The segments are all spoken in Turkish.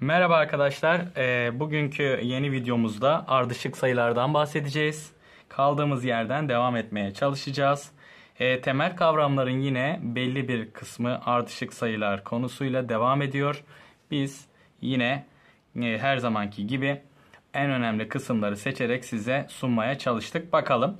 Merhaba arkadaşlar. E, bugünkü yeni videomuzda ardışık sayılardan bahsedeceğiz. Kaldığımız yerden devam etmeye çalışacağız. E, temel kavramların yine belli bir kısmı ardışık sayılar konusuyla devam ediyor. Biz yine e, her zamanki gibi en önemli kısımları seçerek size sunmaya çalıştık. Bakalım.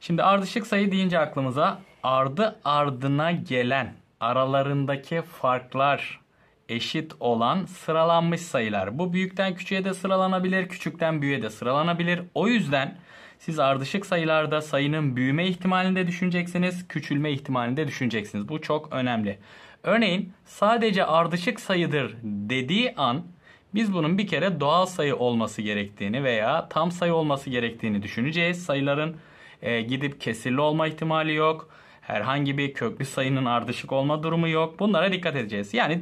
Şimdi ardışık sayı deyince aklımıza ardı ardına gelen aralarındaki farklar eşit olan sıralanmış sayılar. Bu büyükten küçüğe de sıralanabilir, küçükten büyüğe de sıralanabilir. O yüzden siz ardışık sayılarda sayının büyüme ihtimalini de düşüneceksiniz, küçülme ihtimalini de düşüneceksiniz. Bu çok önemli. Örneğin sadece ardışık sayıdır dediği an biz bunun bir kere doğal sayı olması gerektiğini veya tam sayı olması gerektiğini düşüneceğiz. Sayıların e, gidip kesirli olma ihtimali yok Herhangi bir köklü sayının ardışık olma durumu yok. Bunlara dikkat edeceğiz. Yani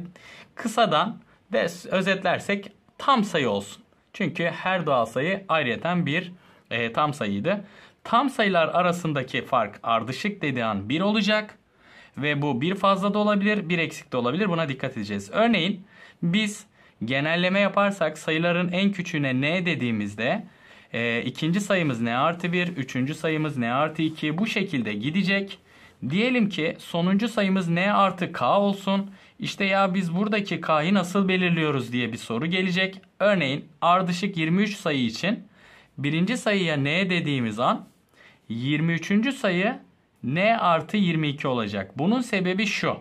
kısadan ders özetlersek tam sayı olsun. Çünkü her doğal sayı ayrıyeten bir e, tam sayıydı. Tam sayılar arasındaki fark ardışık dediği an 1 olacak. Ve bu bir fazla da olabilir, bir eksik de olabilir. Buna dikkat edeceğiz. Örneğin biz genelleme yaparsak sayıların en küçüğüne n dediğimizde e, ikinci sayımız n artı 1, üçüncü sayımız n artı 2 bu şekilde gidecek. Diyelim ki sonuncu sayımız n artı k olsun. İşte ya biz buradaki k'yı nasıl belirliyoruz diye bir soru gelecek. Örneğin ardışık 23 sayı için birinci sayıya n dediğimiz an 23. sayı n artı 22 olacak. Bunun sebebi şu.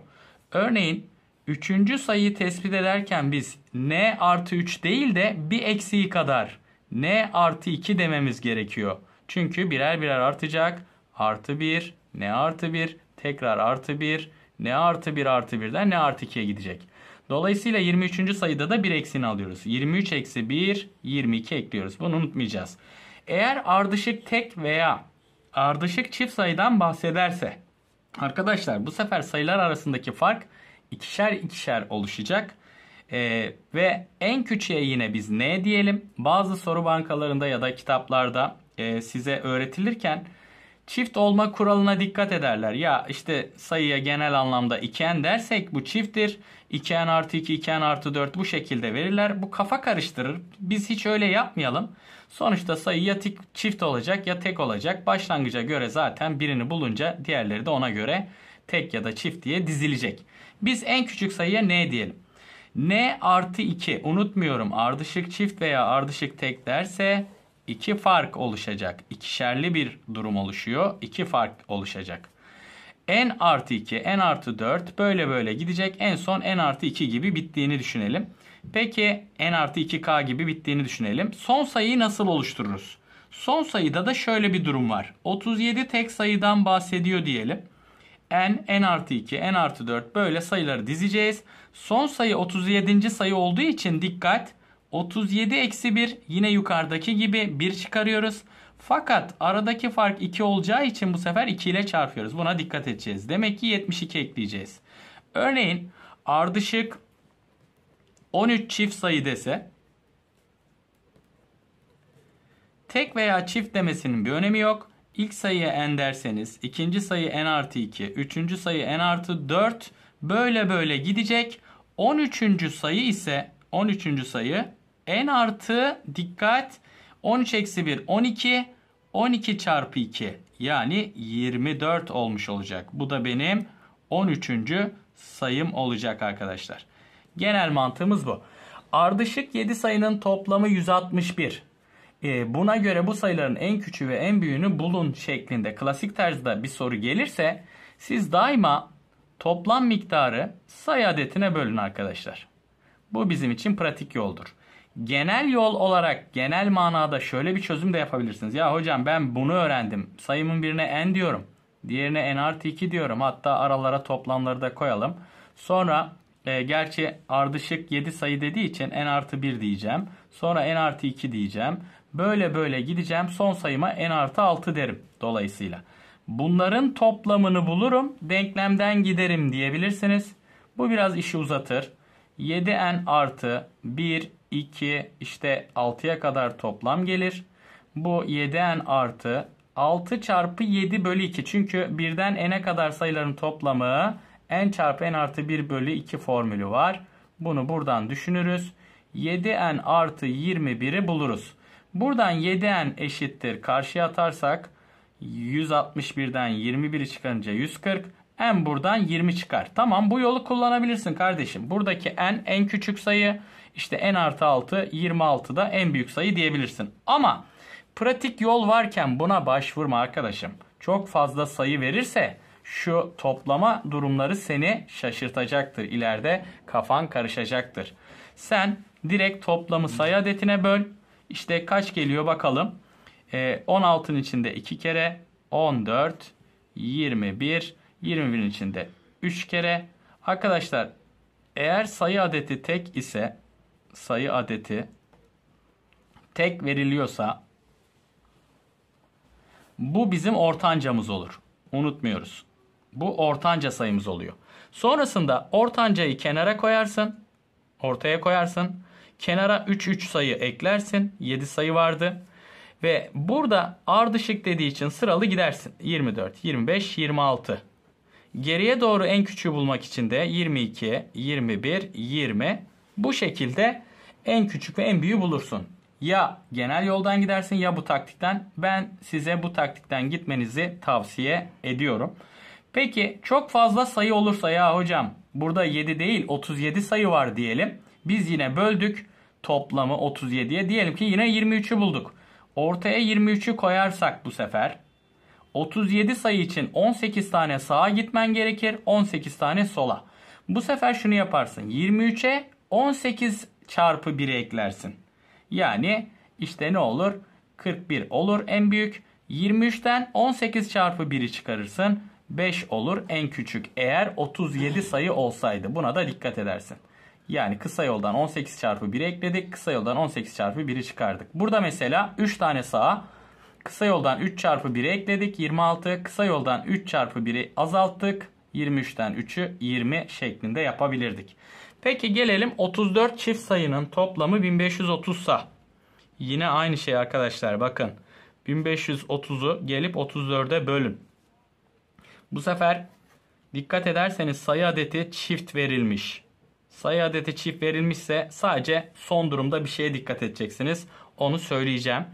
Örneğin 3. sayıyı tespit ederken biz n artı 3 değil de bir eksiği kadar n artı 2 dememiz gerekiyor. Çünkü birer birer artacak. Artı 1, ne artı 1 tekrar artı 1 ne artı 1 artı 1'den ne artı 2'ye gidecek. Dolayısıyla 23. sayıda da bir eksini alıyoruz. 23 eksi 1 22 ekliyoruz. Bunu unutmayacağız. Eğer ardışık tek veya ardışık çift sayıdan bahsederse arkadaşlar bu sefer sayılar arasındaki fark ikişer ikişer oluşacak. Ee, ve en küçüğe yine biz ne diyelim. Bazı soru bankalarında ya da kitaplarda e, size öğretilirken çift olma kuralına dikkat ederler. Ya işte sayıya genel anlamda 2n dersek bu çifttir. 2n artı 2, 2n artı 4 bu şekilde verirler. Bu kafa karıştırır. Biz hiç öyle yapmayalım. Sonuçta sayı ya tik, çift olacak ya tek olacak. Başlangıca göre zaten birini bulunca diğerleri de ona göre tek ya da çift diye dizilecek. Biz en küçük sayıya n diyelim. n artı 2 unutmuyorum ardışık çift veya ardışık tek derse İki fark oluşacak. İkişerli bir durum oluşuyor. İki fark oluşacak. N artı 2, N artı 4 böyle böyle gidecek. En son N artı 2 gibi bittiğini düşünelim. Peki N artı 2K gibi bittiğini düşünelim. Son sayıyı nasıl oluştururuz? Son sayıda da şöyle bir durum var. 37 tek sayıdan bahsediyor diyelim. N, N artı 2, N artı 4 böyle sayıları dizeceğiz. Son sayı 37. sayı olduğu için dikkat 37 eksi 1 yine yukarıdaki gibi 1 çıkarıyoruz. Fakat aradaki fark 2 olacağı için bu sefer 2 ile çarpıyoruz. Buna dikkat edeceğiz. Demek ki 72 ekleyeceğiz. Örneğin ardışık 13 çift sayı dese tek veya çift demesinin bir önemi yok. İlk sayıya n derseniz ikinci sayı n artı 2, üçüncü sayı n artı 4 böyle böyle gidecek. 13. sayı ise 13. sayı n artı dikkat 13 eksi 1 12 12 çarpı 2 yani 24 olmuş olacak. Bu da benim 13. sayım olacak arkadaşlar. Genel mantığımız bu. Ardışık 7 sayının toplamı 161. E, ee, buna göre bu sayıların en küçüğü ve en büyüğünü bulun şeklinde klasik tarzda bir soru gelirse siz daima toplam miktarı sayı adetine bölün arkadaşlar. Bu bizim için pratik yoldur. Genel yol olarak genel manada şöyle bir çözüm de yapabilirsiniz. Ya hocam ben bunu öğrendim. Sayımın birine n diyorum. Diğerine n artı 2 diyorum. Hatta aralara toplamları da koyalım. Sonra e, gerçi ardışık 7 sayı dediği için n artı 1 diyeceğim. Sonra n artı 2 diyeceğim. Böyle böyle gideceğim. Son sayıma n artı 6 derim dolayısıyla. Bunların toplamını bulurum. Denklemden giderim diyebilirsiniz. Bu biraz işi uzatır. 7n artı 1 2 işte 6'ya kadar toplam gelir. Bu 7n artı 6 çarpı 7 bölü 2. Çünkü birden n'e kadar sayıların toplamı n çarpı n artı 1 bölü 2 formülü var. Bunu buradan düşünürüz. 7n artı 21'i buluruz. Buradan 7n eşittir. Karşıya atarsak 161'den 21'i çıkarınca 140. n buradan 20 çıkar. Tamam bu yolu kullanabilirsin kardeşim. Buradaki n en küçük sayı. İşte n artı 6 26 da en büyük sayı diyebilirsin. Ama pratik yol varken buna başvurma arkadaşım. Çok fazla sayı verirse şu toplama durumları seni şaşırtacaktır. İleride kafan karışacaktır. Sen direkt toplamı sayı adetine böl. İşte kaç geliyor bakalım. E, ee, 16'nın içinde 2 kere 14, 21, 21'in içinde 3 kere. Arkadaşlar eğer sayı adeti tek ise sayı adeti tek veriliyorsa bu bizim ortancamız olur. Unutmuyoruz. Bu ortanca sayımız oluyor. Sonrasında ortancayı kenara koyarsın. Ortaya koyarsın. Kenara 3 3 sayı eklersin. 7 sayı vardı. Ve burada ardışık dediği için sıralı gidersin. 24, 25, 26. Geriye doğru en küçüğü bulmak için de 22, 21, 20, bu şekilde en küçük ve en büyüğü bulursun. Ya genel yoldan gidersin ya bu taktikten. Ben size bu taktikten gitmenizi tavsiye ediyorum. Peki çok fazla sayı olursa ya hocam burada 7 değil 37 sayı var diyelim. Biz yine böldük toplamı 37'ye diyelim ki yine 23'ü bulduk. Ortaya 23'ü koyarsak bu sefer 37 sayı için 18 tane sağa gitmen gerekir 18 tane sola. Bu sefer şunu yaparsın 23'e 18 çarpı 1'i eklersin. Yani işte ne olur? 41 olur en büyük. 23'ten 18 çarpı 1'i çıkarırsın. 5 olur en küçük. Eğer 37 sayı olsaydı buna da dikkat edersin. Yani kısa yoldan 18 çarpı 1'i ekledik. Kısa yoldan 18 çarpı 1'i çıkardık. Burada mesela 3 tane sağa kısa yoldan 3 çarpı 1'i ekledik. 26 kısa yoldan 3 çarpı 1'i azalttık. 23'ten 3'ü 20 şeklinde yapabilirdik. Peki gelelim 34 çift sayının toplamı 1530 sa. Yine aynı şey arkadaşlar bakın. 1530'u gelip 34'e bölün. Bu sefer dikkat ederseniz sayı adeti çift verilmiş. Sayı adeti çift verilmişse sadece son durumda bir şeye dikkat edeceksiniz. Onu söyleyeceğim.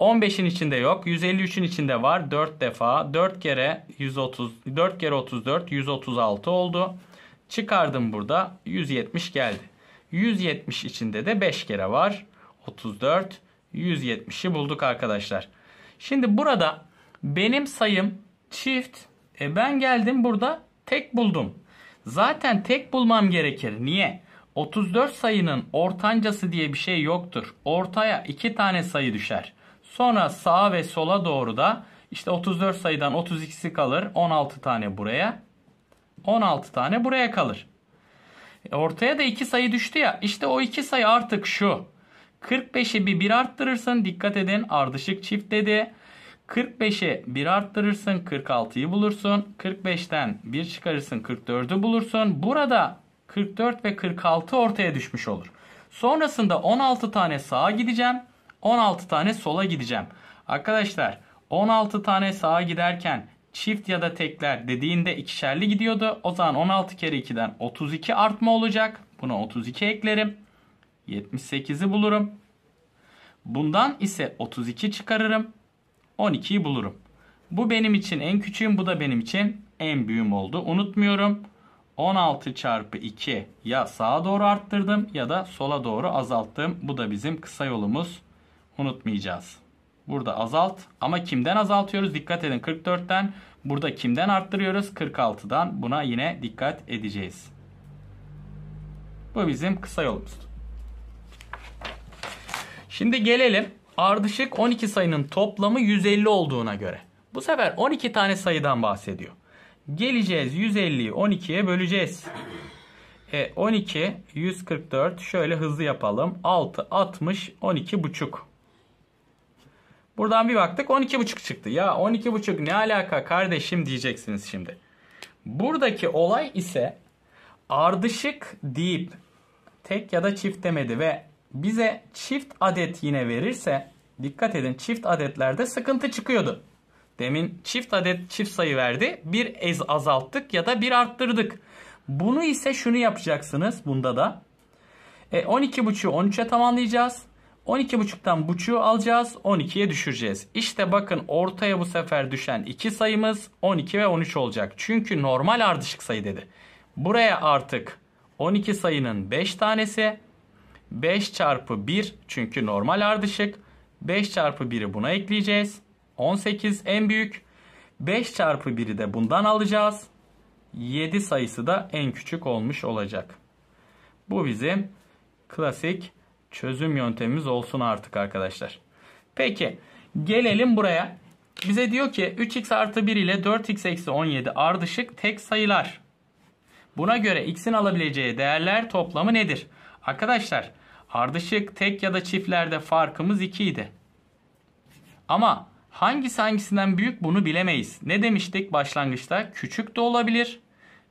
15'in içinde yok. 153'ün içinde var. 4 defa. 4 kere 130 4 kere 34 136 oldu. Çıkardım burada 170 geldi. 170 içinde de 5 kere var. 34 170'i bulduk arkadaşlar. Şimdi burada benim sayım çift. E ben geldim burada tek buldum. Zaten tek bulmam gerekir. Niye? 34 sayının ortancası diye bir şey yoktur. Ortaya 2 tane sayı düşer. Sonra sağa ve sola doğru da işte 34 sayıdan 32'si kalır. 16 tane buraya. 16 tane buraya kalır. E, ortaya da iki sayı düştü ya. İşte o iki sayı artık şu. 45'i bir 1 arttırırsın. Dikkat edin ardışık çift dedi. 45'e 1 arttırırsın 46'yı bulursun. 45'ten 1 çıkarırsın 44'ü bulursun. Burada 44 ve 46 ortaya düşmüş olur. Sonrasında 16 tane sağa gideceğim. 16 tane sola gideceğim. Arkadaşlar 16 tane sağa giderken çift ya da tekler dediğinde ikişerli gidiyordu. O zaman 16 kere 2'den 32 artma olacak. Buna 32 eklerim. 78'i bulurum. Bundan ise 32 çıkarırım. 12'yi bulurum. Bu benim için en küçüğüm. Bu da benim için en büyüğüm oldu. Unutmuyorum. 16 çarpı 2 ya sağa doğru arttırdım ya da sola doğru azalttım. Bu da bizim kısa yolumuz. Unutmayacağız. Burada azalt ama kimden azaltıyoruz? Dikkat edin 44'ten. Burada kimden arttırıyoruz? 46'dan. Buna yine dikkat edeceğiz. Bu bizim kısa yolumuz. Şimdi gelelim ardışık 12 sayının toplamı 150 olduğuna göre. Bu sefer 12 tane sayıdan bahsediyor. Geleceğiz 150'yi 12'ye böleceğiz. E, 12, 144 şöyle hızlı yapalım. 6, 60, 12 buçuk. Buradan bir baktık 12,5 çıktı. Ya 12,5 ne alaka kardeşim diyeceksiniz şimdi. Buradaki olay ise ardışık deyip tek ya da çift demedi ve bize çift adet yine verirse dikkat edin çift adetlerde sıkıntı çıkıyordu. Demin çift adet çift sayı verdi. Bir ez azalttık ya da bir arttırdık. Bunu ise şunu yapacaksınız bunda da. E, 12.5'ü 13'e tamamlayacağız. 12.5'tan buçuğu alacağız. 12'ye düşüreceğiz. İşte bakın ortaya bu sefer düşen iki sayımız 12 ve 13 olacak. Çünkü normal ardışık sayı dedi. Buraya artık 12 sayının 5 tanesi 5 çarpı 1 çünkü normal ardışık. 5 çarpı 1'i buna ekleyeceğiz. 18 en büyük. 5 çarpı 1'i de bundan alacağız. 7 sayısı da en küçük olmuş olacak. Bu bizim klasik çözüm yöntemimiz olsun artık arkadaşlar. Peki gelelim buraya. Bize diyor ki 3x artı 1 ile 4x eksi 17 ardışık tek sayılar. Buna göre x'in alabileceği değerler toplamı nedir? Arkadaşlar ardışık tek ya da çiftlerde farkımız 2 idi. Ama hangisi hangisinden büyük bunu bilemeyiz. Ne demiştik başlangıçta? Küçük de olabilir,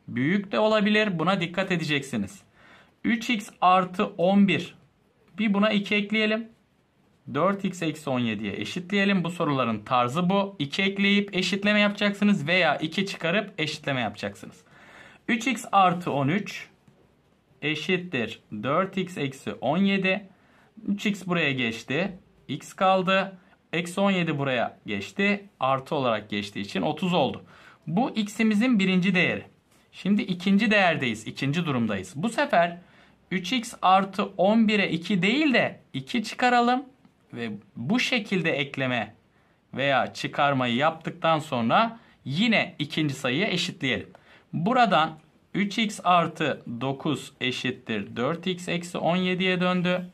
büyük de olabilir. Buna dikkat edeceksiniz. 3x artı 11 bir buna 2 ekleyelim. 4x eksi 17'ye eşitleyelim. Bu soruların tarzı bu. 2 ekleyip eşitleme yapacaksınız veya 2 çıkarıp eşitleme yapacaksınız. 3x artı 13 eşittir 4x eksi 17. 3x buraya geçti. x kaldı. Eksi 17 buraya geçti. Artı olarak geçtiği için 30 oldu. Bu x'imizin birinci değeri. Şimdi ikinci değerdeyiz. ikinci durumdayız. Bu sefer 3x artı 11'e 2 değil de 2 çıkaralım ve bu şekilde ekleme veya çıkarmayı yaptıktan sonra yine ikinci sayıya eşitleyelim. Buradan 3x artı 9 eşittir 4x eksi 17'ye döndü.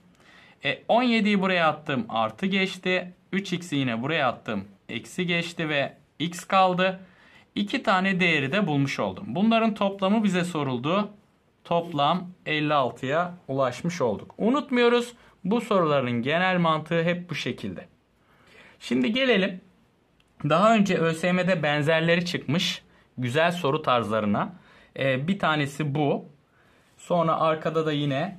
E, 17'yi buraya attım artı geçti. 3x'i yine buraya attım eksi geçti ve x kaldı. İki tane değeri de bulmuş oldum. Bunların toplamı bize soruldu toplam 56'ya ulaşmış olduk. Unutmuyoruz bu soruların genel mantığı hep bu şekilde. Şimdi gelelim daha önce ÖSYM'de benzerleri çıkmış güzel soru tarzlarına. Ee, bir tanesi bu. Sonra arkada da yine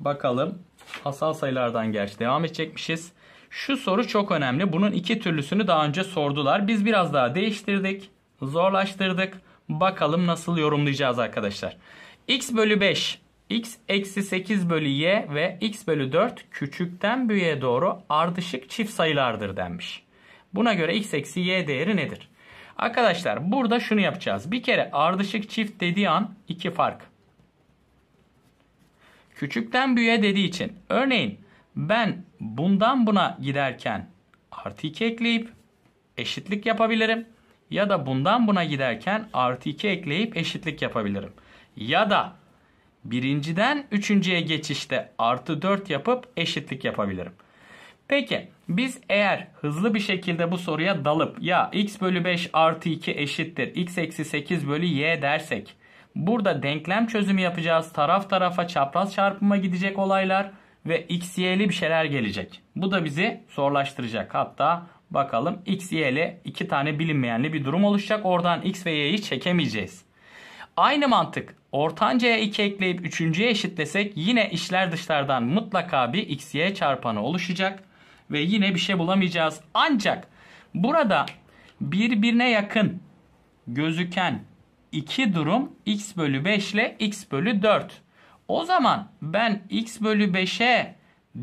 bakalım Hasal sayılardan gerçi devam edecekmişiz. Şu soru çok önemli. Bunun iki türlüsünü daha önce sordular. Biz biraz daha değiştirdik, zorlaştırdık. Bakalım nasıl yorumlayacağız arkadaşlar x bölü 5 x eksi 8 bölü y ve x bölü 4 küçükten büyüğe doğru ardışık çift sayılardır denmiş. Buna göre x eksi y değeri nedir? Arkadaşlar burada şunu yapacağız. Bir kere ardışık çift dediği an iki fark. Küçükten büyüğe dediği için örneğin ben bundan buna giderken artı 2 ekleyip eşitlik yapabilirim. Ya da bundan buna giderken artı 2 ekleyip eşitlik yapabilirim. Ya da birinciden üçüncüye geçişte artı 4 yapıp eşitlik yapabilirim. Peki biz eğer hızlı bir şekilde bu soruya dalıp ya x bölü 5 artı 2 eşittir x eksi 8 bölü y dersek burada denklem çözümü yapacağız. Taraf tarafa çapraz çarpıma gidecek olaylar ve x y'li bir şeyler gelecek. Bu da bizi zorlaştıracak. Hatta bakalım x y'li iki tane bilinmeyenli bir durum oluşacak. Oradan x ve y'yi çekemeyeceğiz. Aynı mantık ortancaya 2 ekleyip 3.ye eşitlesek yine işler dışlardan mutlaka bir x'ye çarpanı oluşacak. Ve yine bir şey bulamayacağız. Ancak burada birbirine yakın gözüken iki durum x bölü 5 ile x bölü 4. O zaman ben x bölü 5'e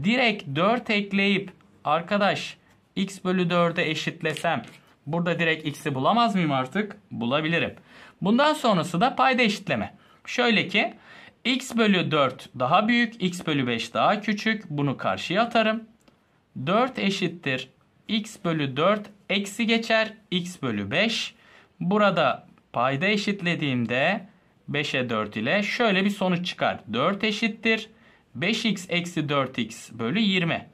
direkt 4 ekleyip arkadaş x bölü 4'e eşitlesem burada direkt x'i bulamaz mıyım artık? Bulabilirim. Bundan sonrası da payda eşitleme. Şöyle ki x bölü 4 daha büyük, x bölü 5 daha küçük. Bunu karşıya atarım. 4 eşittir. x bölü 4 eksi geçer. x bölü 5. Burada payda eşitlediğimde 5'e 4 ile şöyle bir sonuç çıkar. 4 eşittir. 5x eksi 4x bölü 20.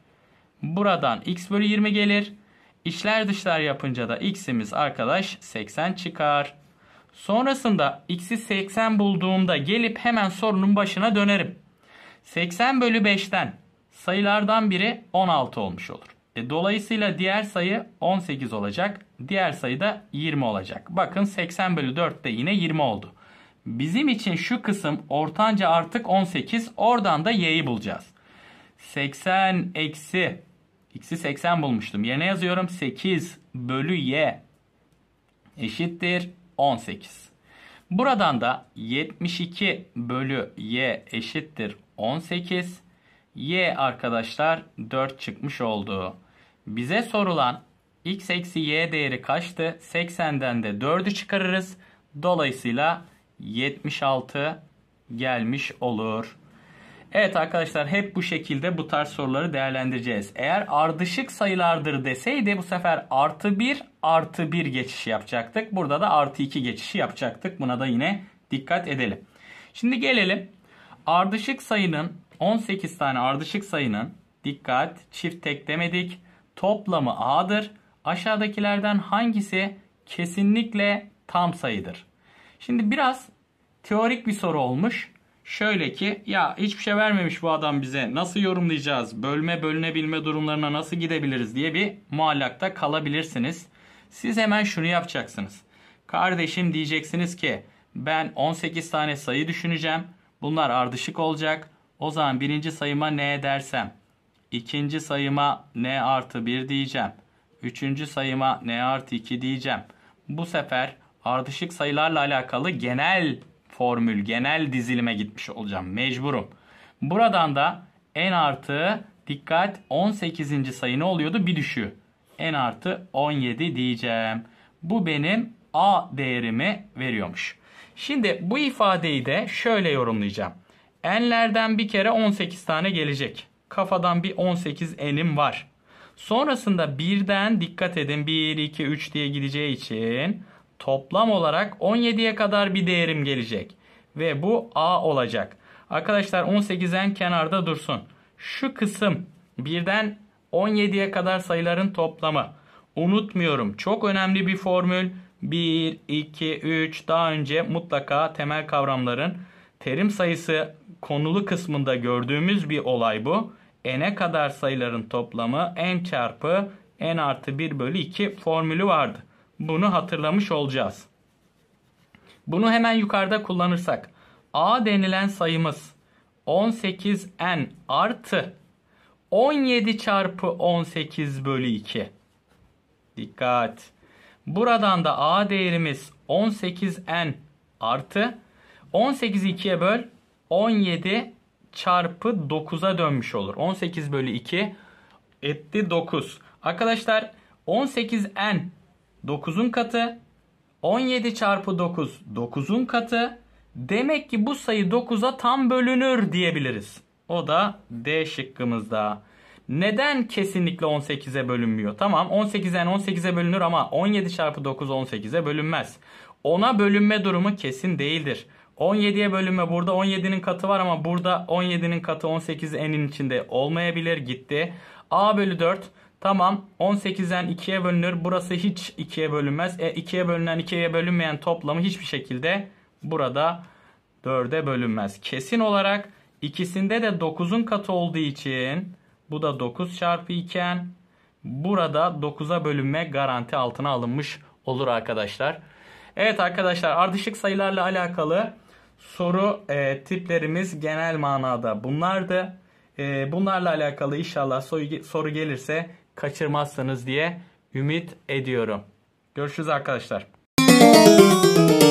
Buradan x bölü 20 gelir. İçler dışlar yapınca da x'imiz arkadaş 80 çıkar. Sonrasında x'i 80 bulduğumda gelip hemen sorunun başına dönerim. 80 bölü 5'ten sayılardan biri 16 olmuş olur. E, dolayısıyla diğer sayı 18 olacak. Diğer sayı da 20 olacak. Bakın 80 bölü 4 de yine 20 oldu. Bizim için şu kısım ortanca artık 18. Oradan da y'yi bulacağız. 80 eksi x'i 80 bulmuştum. Yerine yazıyorum 8 bölü y eşittir 18. Buradan da 72 bölü y eşittir 18. y arkadaşlar 4 çıkmış oldu. Bize sorulan x eksi y değeri kaçtı? 80'den de 4'ü çıkarırız. Dolayısıyla 76 gelmiş olur. Evet arkadaşlar hep bu şekilde bu tarz soruları değerlendireceğiz. Eğer ardışık sayılardır deseydi bu sefer artı 1 artı 1 geçişi yapacaktık. Burada da artı 2 geçişi yapacaktık. Buna da yine dikkat edelim. Şimdi gelelim ardışık sayının 18 tane ardışık sayının dikkat çift tek demedik toplamı a'dır. Aşağıdakilerden hangisi kesinlikle tam sayıdır? Şimdi biraz teorik bir soru olmuş. Şöyle ki ya hiçbir şey vermemiş bu adam bize nasıl yorumlayacağız bölme bölünebilme durumlarına nasıl gidebiliriz diye bir muallakta kalabilirsiniz. Siz hemen şunu yapacaksınız. Kardeşim diyeceksiniz ki ben 18 tane sayı düşüneceğim. Bunlar ardışık olacak. O zaman birinci sayıma n dersem. ikinci sayıma n artı 1 diyeceğim. Üçüncü sayıma n artı 2 diyeceğim. Bu sefer ardışık sayılarla alakalı genel formül genel dizilime gitmiş olacağım. Mecburum. Buradan da en artı dikkat 18. sayı ne oluyordu? Bir düşüyor. En artı 17 diyeceğim. Bu benim a değerimi veriyormuş. Şimdi bu ifadeyi de şöyle yorumlayacağım. N'lerden bir kere 18 tane gelecek. Kafadan bir 18 enim var. Sonrasında birden dikkat edin 1, 2, 3 diye gideceği için toplam olarak 17'ye kadar bir değerim gelecek. Ve bu A olacak. Arkadaşlar 18'en kenarda dursun. Şu kısım birden 17'ye kadar sayıların toplamı. Unutmuyorum çok önemli bir formül. 1, 2, 3 daha önce mutlaka temel kavramların terim sayısı konulu kısmında gördüğümüz bir olay bu. N'e kadar sayıların toplamı n çarpı n artı 1 bölü 2 formülü vardı. Bunu hatırlamış olacağız. Bunu hemen yukarıda kullanırsak A denilen sayımız 18n artı 17 çarpı 18 bölü 2. Dikkat. Buradan da A değerimiz 18n artı 18'i 2'ye böl 17 çarpı 9'a dönmüş olur. 18 bölü 2 etti 9. Arkadaşlar 18n 9'un katı. 17 çarpı 9 9'un katı. Demek ki bu sayı 9'a tam bölünür diyebiliriz. O da D şıkkımızda. Neden kesinlikle 18'e bölünmüyor? Tamam 18'den 18'e bölünür ama 17 çarpı 9 18'e bölünmez. 10'a bölünme durumu kesin değildir. 17'ye bölünme burada 17'nin katı var ama burada 17'nin katı 18 enin içinde olmayabilir gitti. A bölü 4 Tamam 18'den 2'ye bölünür. Burası hiç 2'ye bölünmez. E, 2'ye bölünen 2'ye bölünmeyen toplamı hiçbir şekilde burada 4'e bölünmez. Kesin olarak ikisinde de 9'un katı olduğu için bu da 9 çarpı iken burada 9'a bölünme garanti altına alınmış olur arkadaşlar. Evet arkadaşlar ardışık sayılarla alakalı soru e, tiplerimiz genel manada bunlardı. E, bunlarla alakalı inşallah soru gelirse kaçırmazsınız diye ümit ediyorum. Görüşürüz arkadaşlar.